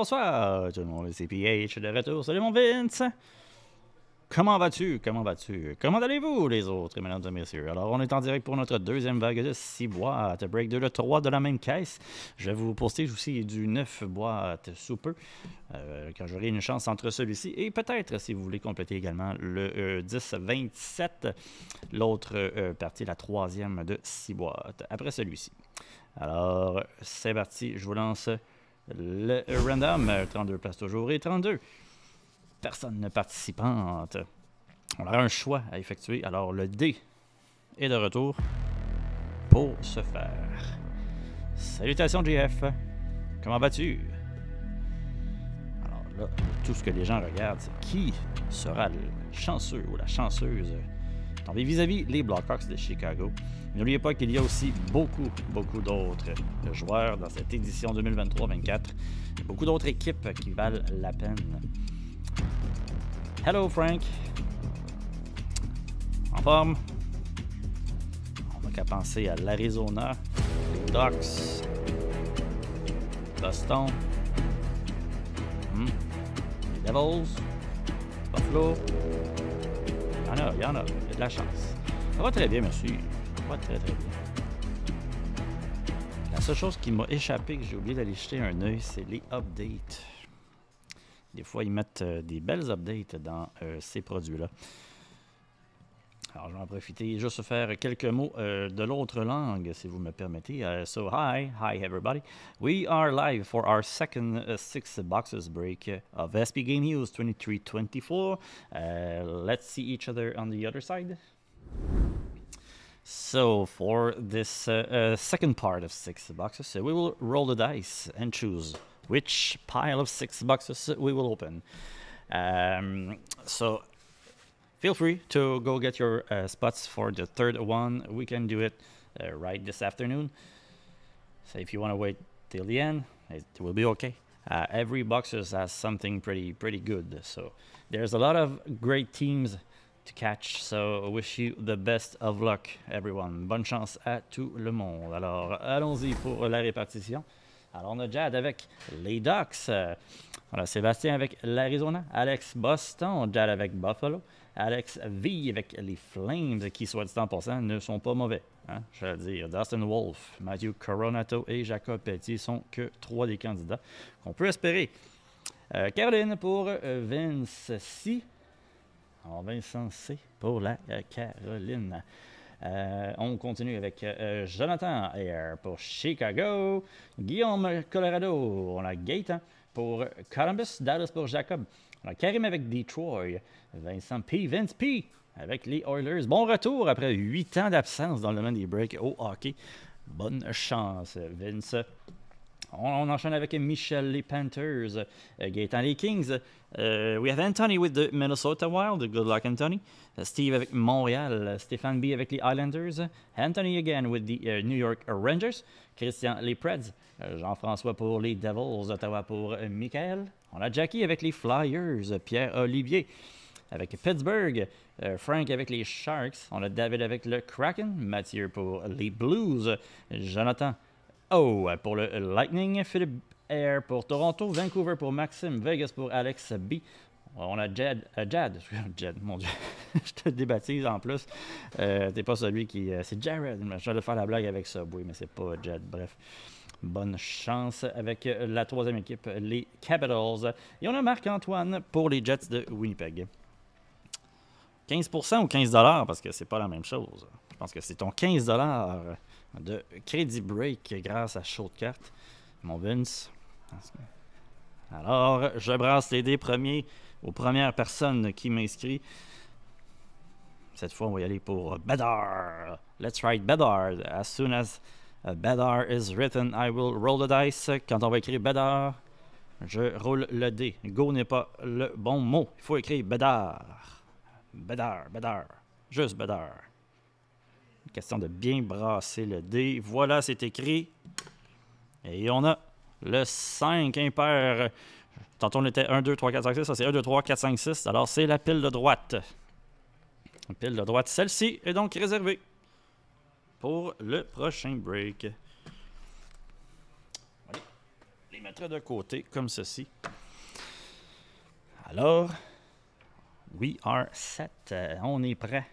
bonsoir tout le monde, c'est PH de retour. Salut mon Vince! Comment vas-tu? Comment vas-tu? Comment allez-vous les autres, mesdames et messieurs? Alors, on est en direct pour notre deuxième vague de 6 boîtes. Break 2, le 3 de la même caisse. Je vais vous poster aussi du 9 boîtes sous peu, euh, quand j'aurai une chance entre celui-ci et peut-être, si vous voulez compléter également, le 10-27, euh, l'autre euh, partie, la troisième de 6 boîtes, après celui-ci. Alors, c'est parti, je vous lance le random, 32 places toujours et 32 Personne ne participantes. On aura un choix à effectuer. Alors le d est de retour pour ce faire. Salutations GF. Comment vas-tu? Alors là, tout ce que les gens regardent, c'est qui sera le chanceux ou la chanceuse vis-à-vis les Blackhawks de Chicago. N'oubliez pas qu'il y a aussi beaucoup, beaucoup d'autres joueurs dans cette édition 2023-24. Beaucoup d'autres équipes qui valent la peine. Hello Frank. En forme. On n'a qu'à penser à l'Arizona, les Ducks, Boston, hmm, les Devils, Buffalo. Il y en a, il y en a, il a de la chance. Ça va très bien, monsieur très très bien. La seule chose qui m'a échappé, que j'ai oublié d'aller jeter un œil, c'est les updates. Des fois, ils mettent euh, des belles updates dans euh, ces produits-là. Alors, je vais en profiter juste faire quelques mots euh, de l'autre langue, si vous me permettez. so, hi, hi everybody. We are live for our second uh, six boxes break of SP Game News 2324. Uh, let's see each other on the other side. So for this uh, uh, second part of six boxes, we will roll the dice and choose which pile of six boxes we will open. Um, so feel free to go get your uh, spots for the third one. We can do it uh, right this afternoon. So if you want to wait till the end, it will be okay. Uh, every boxes has something pretty pretty good. So there's a lot of great teams catch. So wish you the best of luck, everyone. Bonne chance à tout le monde. Alors, allons-y pour la répartition. Alors, on a Jad avec les Ducks. Voilà euh, Sébastien avec l'Arizona. Alex Boston. Jad avec Buffalo. Alex V avec les Flames, qui, soit dit en passant, ne sont pas mauvais. Hein, je vais dire. Dustin Wolf, Matthew Coronato et Jacob Petit sont que trois des candidats qu'on peut espérer. Euh, Caroline pour euh, Vince Si. Vincent C pour la euh, Caroline. Euh, on continue avec euh, Jonathan Air pour Chicago. Guillaume Colorado. On a Gaëtan pour Columbus. Dallas pour Jacob. On a Karim avec Detroit. Vincent P. Vince P. avec les Oilers. Bon retour après huit ans d'absence dans le monde des breaks au hockey. Bonne chance, Vince. On, enchaîne avec Michel les Panthers, euh, Gaëtan les Kings. Euh, we have Anthony with the Minnesota Wild. Good luck, Anthony. Euh, Steve avec Montréal. Stéphane B avec les Islanders. Anthony again with the New York Rangers. Christian les Preds. Jean-François pour les Devils. Ottawa pour Michael. On a Jackie avec les Flyers. Pierre Olivier avec Pittsburgh. Frank avec les Sharks. On a David avec le Kraken. Mathieu pour les Blues. Jonathan Oh, pour le Lightning, Philippe Air pour Toronto, Vancouver pour Maxime, Vegas pour Alex B. On a Jed, euh, Jed, Jad, mon Dieu, je te débaptise en plus. Euh, t'es pas celui qui. Euh, c'est Jared. Je vais faire la blague avec ça, oui, mais c'est pas Jed. Bref, bonne chance avec la troisième équipe, les Capitals. Et on a Marc-Antoine pour les Jets de Winnipeg. 15% ou 15$ parce que c'est pas la même chose. Je pense que c'est ton 15$ de Crédit Break grâce à Shortcut, Mon Vince. Alors, je brasse les dés premiers aux premières personnes qui m'inscrivent. Cette fois, on va y aller pour Bedard. Let's write Bedard. As soon as Bedard is written, I will roll the dice. Quand on va écrire Bedard, je roule le dé. Go n'est pas le bon mot. Il faut écrire Bedard. Bedard, Bedard. Juste Bedard question de bien brasser le dé. Voilà, c'est écrit. Et on a le 5 impair. Tantôt, on était 1, 2, 3, 4, 5, 6. Ça, c'est 1, 2, 3, 4, 5, 6. Alors, c'est la pile de droite. La pile de droite, celle-ci, est donc réservée pour le prochain break. Allez, les mettre de côté, comme ceci. Alors, we are set. On est prêt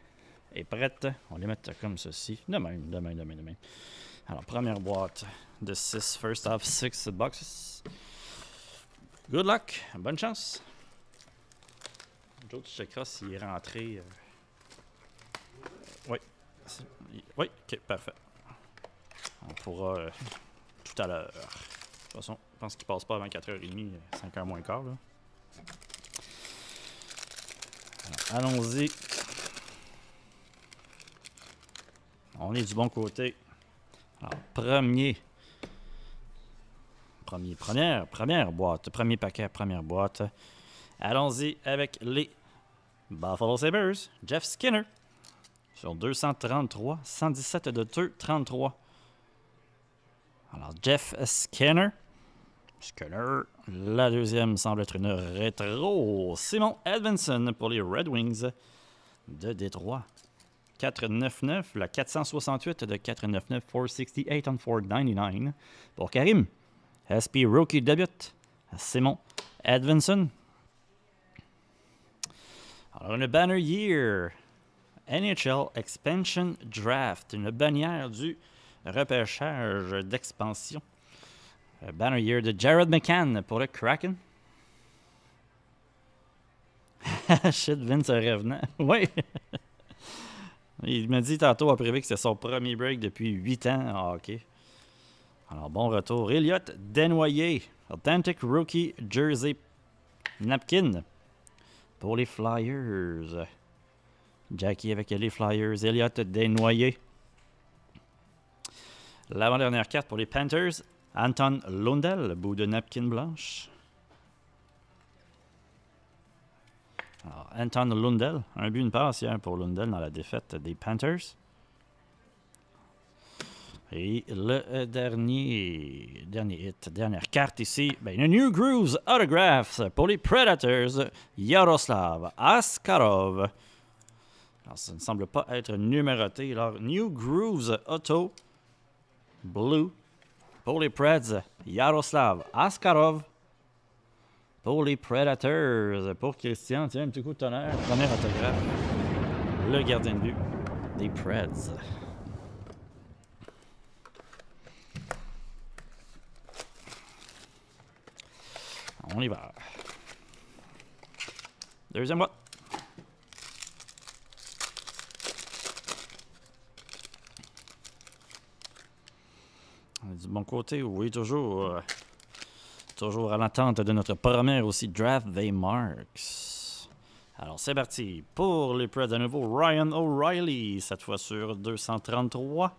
est prête. On les met comme ceci. Demain, demain, demain, demain. Alors, première boîte de 6, first of 6 boxes. Good luck, bonne chance. Joe, tu s'il est rentré. Euh. Oui. Oui, ok, parfait. On pourra euh, tout à l'heure. De toute façon, je pense qu'il passe pas avant 4h30, 5h euh, moins quart. Là. allons-y On est du bon côté. premier. Premier, première, première boîte. Premier paquet, première boîte. Allons-y avec les Buffalo Sabres. Jeff Skinner. Sur 233, 117 de 2, 33. Alors, Jeff Skinner. Skinner. La deuxième semble être une rétro. Simon Edvinson pour les Red Wings de Détroit. 499, la 468 de 499, 468 on 499 pour Karim. SP Rookie Debut, Simon Edvinson. Alors, une banner year. NHL Expansion Draft, une bannière du repêchage d'expansion. Banner year de Jared McCann pour le Kraken. Shit, Vince revenant. Oui! Il m'a dit tantôt à privé que c'est son premier break depuis 8 ans Ok. Alors, bon retour. Elliott Desnoyers, Authentic Rookie Jersey Napkin pour les Flyers. Jackie avec les Flyers. Elliott Desnoyers. L'avant-dernière carte pour les Panthers, Anton Lundell, bout de napkin blanche. Anton Lundell, un but, une passe hier pour Lundell dans la défaite des Panthers. Et le euh, dernier, hit, dernière carte ici, ben, une New Grooves Autographs pour les Predators, Yaroslav Askarov. Alors, ça ne semble pas être numéroté. Alors, New Grooves Auto Blue pour les Preds, Yaroslav Askarov pour les Predators. Pour Christian, tiens, un petit coup de tonnerre. Premier autographe. Le gardien de but des Preds. On y va. Deuxième boîte. Du bon côté, oui, toujours. Toujours à l'attente de notre premier aussi draft des Marks. Alors c'est parti pour les Preds de nouveau. Ryan O'Reilly, cette fois sur 233.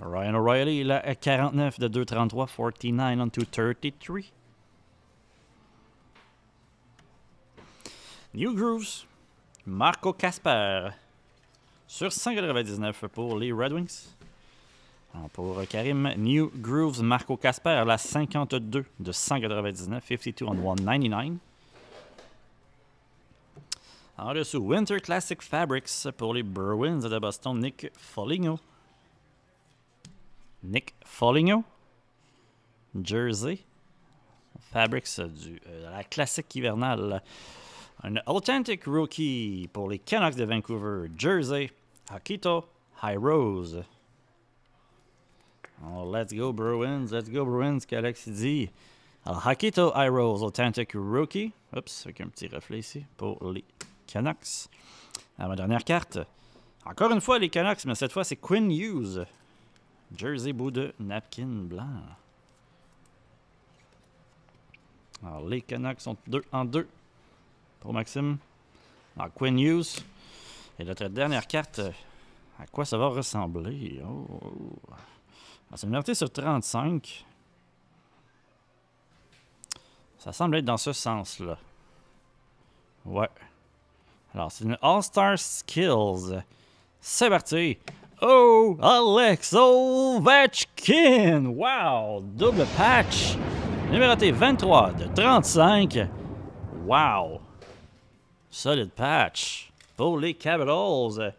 Ryan O'Reilly, il a 49 de 233, 49 on 233. New Grooves, Marco Casper, sur 199 pour les Red Wings. Pour Karim, New Grooves Marco Casper à la 52 de 199, 52 on 199. En dessous, Winter Classic Fabrics pour les Bruins de Boston, Nick Foligno. Nick Foligno. Jersey. Fabrics euh, de la classique hivernale. Un Authentic Rookie pour les Canucks de Vancouver, Jersey. Akito High Rose let's go Bruins, let's go Bruins, qu'Alex dit. Alors, Hakito High Authentic Rookie. Oups, avec un petit reflet ici pour les Canucks. ma dernière carte. Encore une fois, les Canucks, mais cette fois, c'est Quinn Hughes. Jersey bout de napkin blanc. Alors, les Canucks sont deux en deux pour Maxime. Alors, Quinn Hughes. Et notre dernière carte, à quoi ça va ressembler? Oh une numéroté sur 35, ça semble être dans ce sens-là. Ouais. Alors, c'est une All-Star Skills. C'est parti! Oh, Alex Ovechkin! Wow! Double patch! Numéroté 23 de 35. Wow! Solide patch pour les Capitals.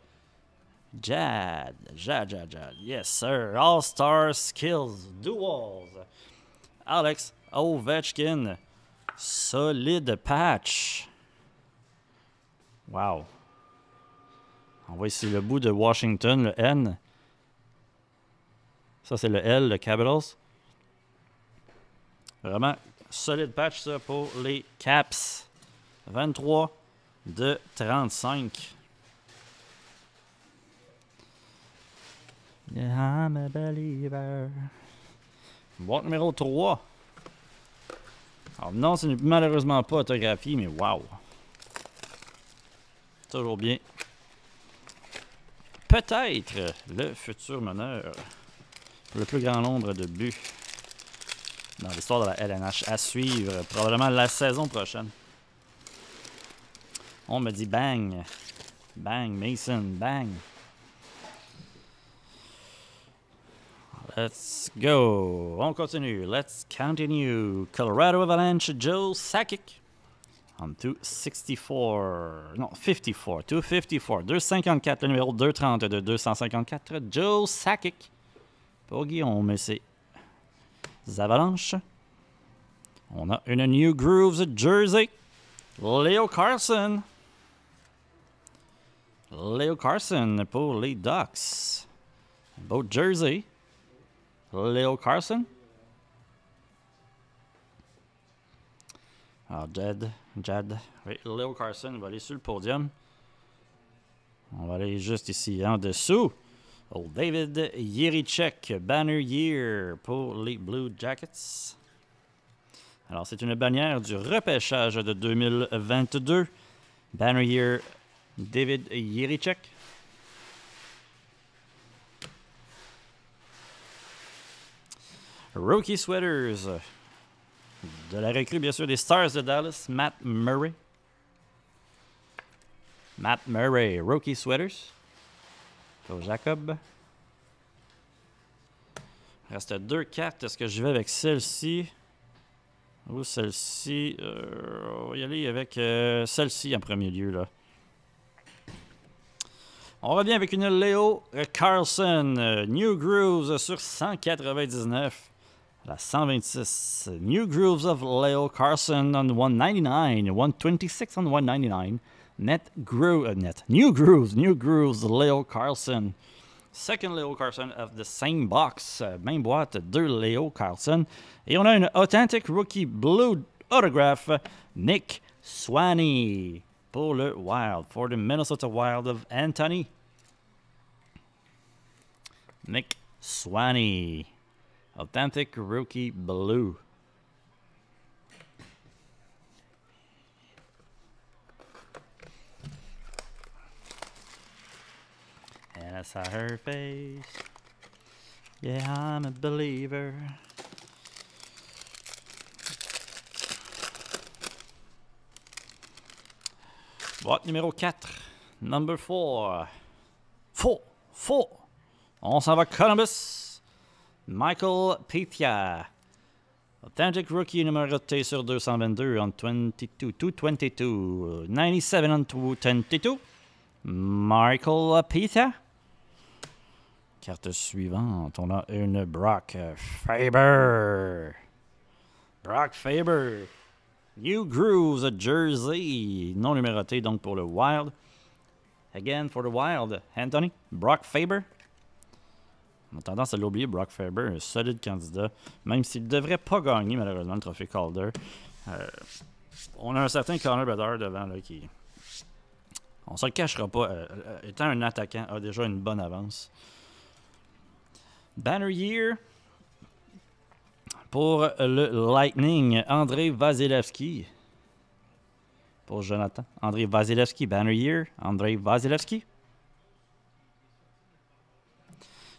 Jad, Jad, Jad, Jad. Yes, sir. All-Star Skills Duels. Alex Ovechkin. Solide patch. Wow. On voit ici le bout de Washington, le N. Ça, c'est le L, le Capitals. Vraiment solide patch, ça, pour les Caps. 23 de 35. I'm a believer. Boîte numéro 3. Alors non, c'est malheureusement pas autographié, mais wow! Toujours bien. Peut-être le futur meneur le plus grand nombre de buts dans l'histoire de la LNH à suivre, probablement la saison prochaine. On me dit bang, bang, Mason, bang. Let's go. On continue. Let's continue. Colorado Avalanche, Joe Sakic. On 264. Non, 54. 254. 254. Le numéro 232. 254. Joe Sakic. Pour Guillaume, mais c'est Avalanche. On a une New Grooves Jersey. Leo Carson. Leo Carson pour les Ducks. Beau jersey. Lil Carson. Alors, ah, Jed, Jed, oui, Carson va aller sur le podium. On va aller juste ici en dessous. Old David Yerichek, Banner Year pour les Blue Jackets. Alors, c'est une bannière du repêchage de 2022. Banner Year, David Yerichek. Rookie Sweaters. De la recrue, bien sûr, des Stars de Dallas, Matt Murray. Matt Murray, Rookie Sweaters. Pour Jacob. Reste deux cartes. Est-ce que je vais avec celle-ci? Ou celle-ci? Euh, on va y aller avec euh, celle-ci en premier lieu, là. On revient avec une Léo Carlson. Euh, New Grooves sur 199. la 126, New Grooves of Leo Carson on 199, 126 on 199, Net Groove, uh, Net, New Grooves, New Grooves, Leo Carson. Second Leo Carson of the same box, uh, main même boîte de Leo Carson. Et on a une Authentic Rookie Blue Autograph, Nick Swaney pour le Wild, for the Minnesota Wild of Anthony. Nick Swaney. Authentic Rookie Blue. And I saw her face. Yeah, I'm a believer. Boîte numéro 4. Number 4. 4. 4. On s'en va Columbus. Michael Pithia. Authentic rookie numéroté sur 222 en 22, 222, 97 en 222. Michael Pithia. Carte suivante, on a une Brock Faber. Brock Faber. New Grooves Jersey. Non numéroté donc pour le Wild. Again for the Wild, Anthony. Brock Faber. On a tendance à l'oublier, Brock Faber, un solide candidat, même s'il ne devrait pas gagner malheureusement le trophée Calder. Euh, on a un certain Connor Bedard devant là, qui. On se cachera pas. Euh, euh, étant un attaquant, a déjà une bonne avance. Banner Year pour le Lightning, André Vasilevski. Pour Jonathan, André Vasilevski, Banner Year, André Vasilevski.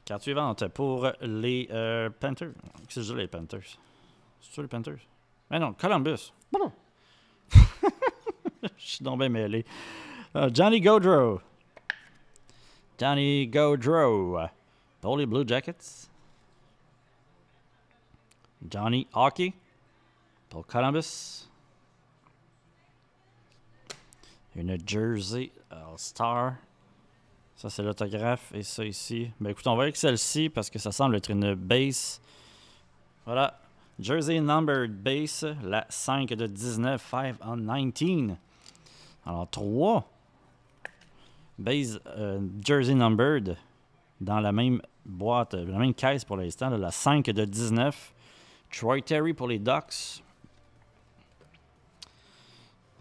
Carte suivante pour les euh, Panthers. C'est juste les Panthers. C'est sûr les Panthers? Mais non, Columbus. Ben non Je suis tombé mêlé. Euh, Johnny Gaudreau. Johnny Gaudreau. Pour les Blue Jackets. Johnny Hockey. Pour Columbus. Une jersey euh, All-Star. Ça, c'est l'autographe. Et ça, ici. Ben, écoute, on va avec celle-ci parce que ça semble être une base. Voilà. Jersey Numbered Base, la 5 de 19, 5 en 19. Alors, 3. Base euh, Jersey Numbered dans la même boîte, la même caisse pour l'instant, la 5 de 19. Troy Terry pour les Ducks.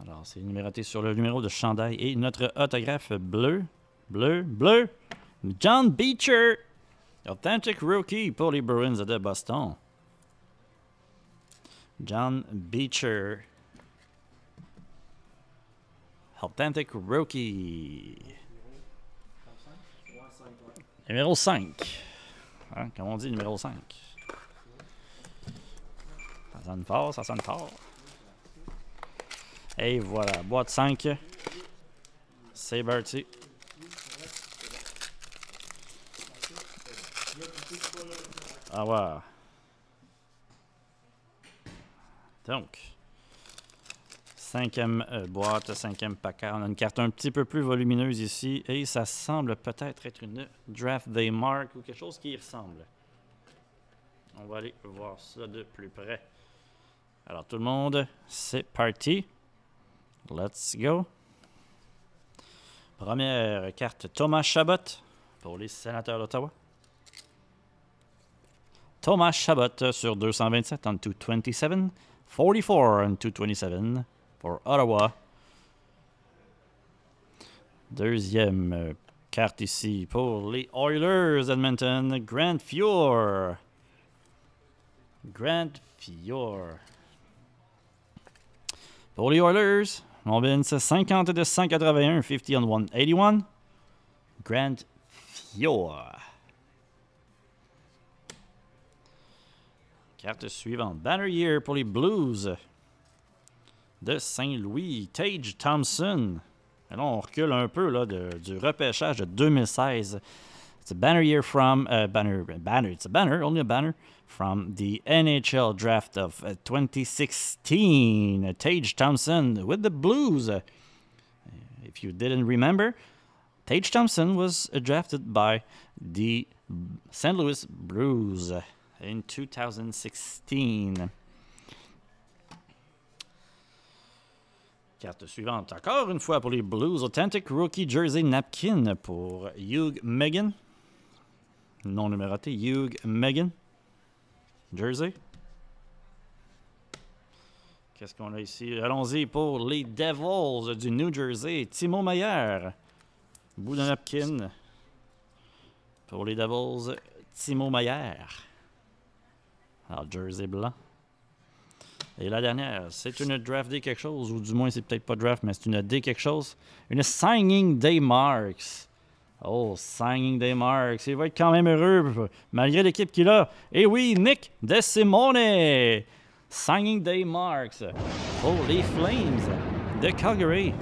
Alors, c'est numéroté sur le numéro de chandail et notre autographe bleu bleu, bleu. John Beecher, authentic rookie pour les Bruins de Boston. John Beecher, authentic rookie. Numéro 5. Hein, comme on dit, numéro 5. Ça sonne fort, ça sonne fort. Et voilà, boîte 5. C'est Bertie. Ah Donc, cinquième euh, boîte, cinquième paquet. On a une carte un petit peu plus volumineuse ici et ça semble peut-être être une Draft Day Mark ou quelque chose qui y ressemble. On va aller voir ça de plus près. Alors tout le monde, c'est parti. Let's go. Première carte Thomas Chabot pour les sénateurs d'Ottawa. Thomas Chabot sur 227 en 227, 44 en 227 pour Ottawa. Deuxième carte ici pour les Oilers Edmonton, Grand Fjord Grand Fior. Pour les Oilers, c'est 50 de 181, 50 on 181. Grand Fiore. Carte suivante. Banner Year pour les Blues de Saint-Louis. Tage Thompson. Et là, on recule un peu là, de, du repêchage de 2016. It's a banner year from uh, banner banner. It's a banner, only a banner from the NHL draft of uh, 2016. Tage Thompson with the Blues. Uh, if you didn't remember, Tage Thompson was drafted by the St. Louis Blues. En 2016. Carte suivante, encore une fois pour les Blues, Authentic Rookie Jersey Napkin pour Hugh Megan. Non numéroté, Hugh Megan. Jersey. Qu'est-ce qu'on a ici? Allons-y pour les Devils du New Jersey. Timo Maillard. Bout de napkin. Pour les Devils, Timo Maillard. Alors, jersey blanc. Et la dernière, c'est une draft D quelque chose, ou du moins c'est peut-être pas draft, mais c'est une D quelque chose. Une signing day marks. Oh, signing day marks. Il va être quand même heureux, malgré l'équipe qu'il a. Et oui, Nick De Simone. Signing day marks. Holy Flames de Calgary.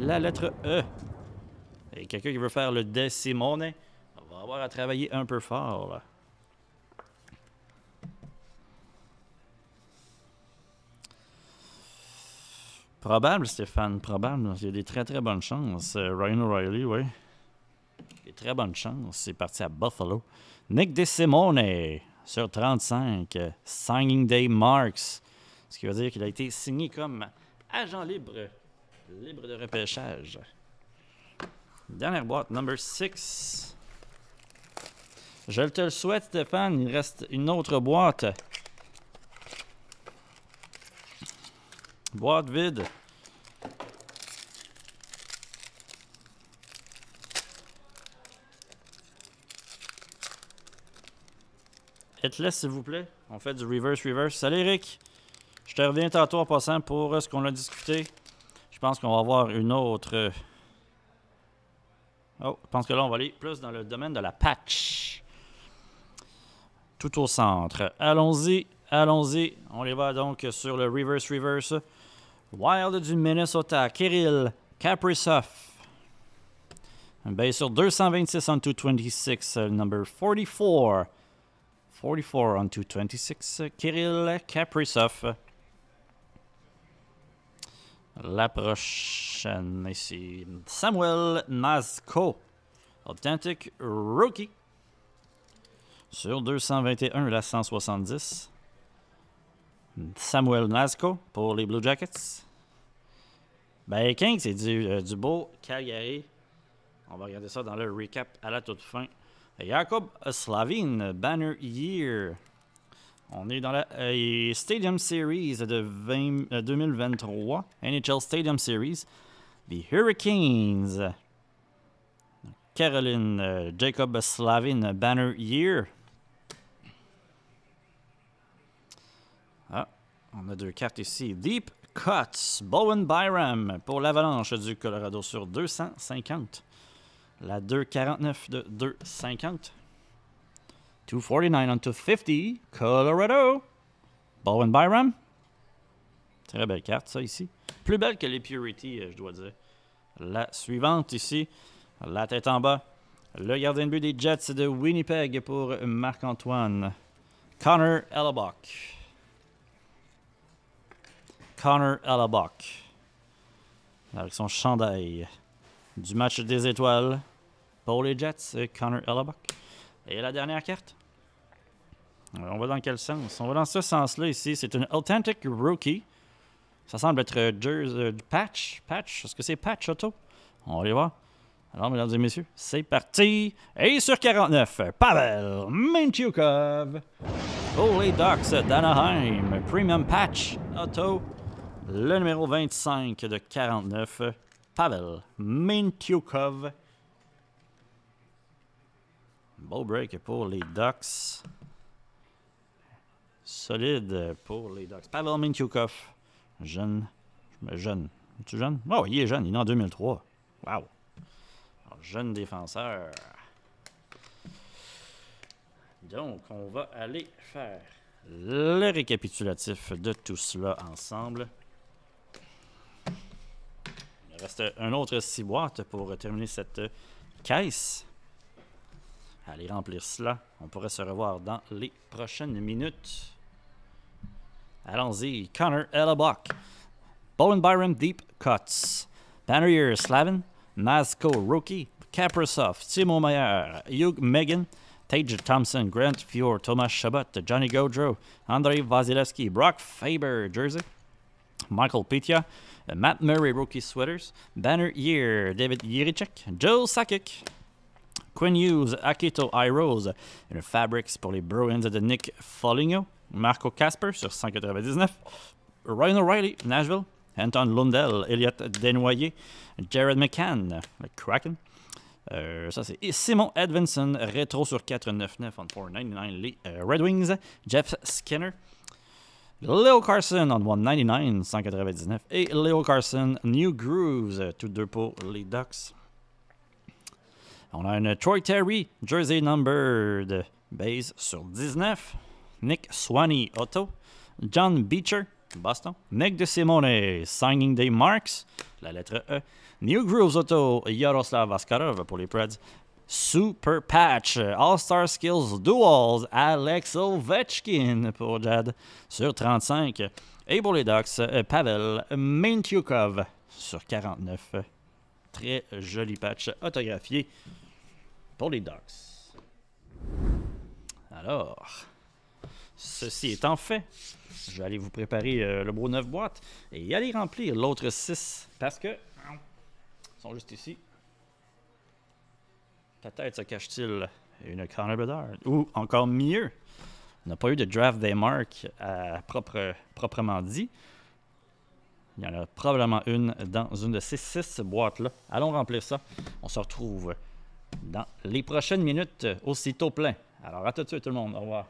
La lettre E. Et quelqu'un qui veut faire le De Simone va avoir à travailler un peu fort. là. Probable, Stéphane, probable. Il y a des très, très bonnes chances. Euh, Ryan O'Reilly, oui. Des très bonnes chances. C'est parti à Buffalo. Nick DeSimone sur 35. Euh, signing Day Marks. Ce qui veut dire qu'il a été signé comme agent libre. Libre de repêchage. Dernière boîte, number 6. Je te le souhaite, Stéphane. Il reste une autre boîte. Boîte vide. Headless, s'il vous plaît. On fait du reverse, reverse. Salut, Eric. Je te reviens tantôt en passant pour euh, ce qu'on a discuté. Je pense qu'on va avoir une autre. Euh, oh, je pense que là, on va aller plus dans le domaine de la patch. Tout au centre. Allons-y, allons-y. On les va donc sur le reverse, reverse. Wild du Minnesota, Kirill Kaprizov. sur 226 on 226, number 44. 44 on 226, Kirill Kaprizov. La prochaine, ici, Samuel Nazco, Authentic Rookie. Sur 221, la 170. Samuel Nasco pour les Blue Jackets. Ben, King, c'est du, euh, du, beau Calgary. On va regarder ça dans le recap à la toute fin. Jacob Slavin, Banner Year. On est dans la euh, Stadium Series de 2023, euh, NHL Stadium Series. The Hurricanes. Caroline Jacob Slavin, Banner Year. On a deux cartes ici. Deep Cuts, Bowen Byram pour l'Avalanche du Colorado sur 250. La 249 de 250. 249 on 250, Colorado. Bowen Byram. Très belle carte, ça, ici. Plus belle que les Purity, euh, je dois dire. La suivante, ici. La tête en bas. Le gardien de but des Jets de Winnipeg pour Marc-Antoine. Connor Ellabock. Connor Alaboc. Avec son chandail du match des étoiles pour les Jets, Connor Alaboc. Et la dernière carte. on va dans quel sens? On va dans ce sens-là ici. C'est une Authentic Rookie. Ça semble être euh, jersey, euh, patch. Patch. Est-ce que c'est patch auto? On va aller voir. Alors, mesdames et messieurs, c'est parti. Et sur 49, Pavel Mintyukov! Holy les Ducks d'Anaheim, Premium Patch Auto le numéro 25 de 49, Pavel Mintyukov. ball break pour les Ducks. Solide pour les Ducks. Pavel Mintyukov, jeune. Jeune. tu jeune? Oh, il est jeune. Il est en 2003. Wow. jeune défenseur. Donc, on va aller faire le récapitulatif de tout cela ensemble. Il reste un autre 6 boîtes pour terminer cette caisse. Allez remplir cela. On pourrait se revoir dans les prochaines minutes. Allons-y. Connor Ellabock. Bowen Byron, Deep Cuts. Bannerier, Slavin. Nazco Rookie. Kaprasov. Timo Meyer. Hugh Megan. Tage Thompson, Grant Fjord, Thomas Chabot. Johnny Gaudreau, Andrei Vasilevsky, Brock Faber, Jersey, Michael Pitia, Matt Murray, rookie sweaters. Banner Year, David Yirichek, Joe Sakic. Quinn Hughes, Akito Iros. Fabrics pour les Bruins de Nick Foligno. Marco Casper sur 199. Ryan O'Reilly, Nashville. Anton Lundell, Elliot Desnoyers, Jared McCann, le Kraken. Euh, ça, c'est Simon Edvinson, Retro sur 499 on 499, les euh, Red Wings. Jeff Skinner, Leo Carson on 199, 199. Et Leo Carson, New Grooves, tous deux pour les Ducks. On a une Troy Terry, Jersey Numbered, base sur 19. Nick Swaney, Otto. John Beecher, Boston. Nick de Simone, Signing Day Marks, la lettre E. New Grooves Auto, Yaroslav Askarov pour les Preds. Super Patch, All-Star Skills Duels, Alex Ovechkin pour Jad sur 35. Et pour les Ducks, Pavel Mintyukov sur 49. Très joli patch autographié pour les Ducks. Alors, ceci étant fait, je vais aller vous préparer euh, le beau 9 boîtes et aller remplir l'autre 6 parce que ils sont juste ici. Peut-être se cache-t-il une Connor Ou encore mieux, on n'a pas eu de draft des marques euh, proprement dit. Il y en a probablement une dans une de ces six boîtes-là. Allons remplir ça. On se retrouve dans les prochaines minutes, aussitôt plein. Alors à tout de suite tout le monde. Au revoir.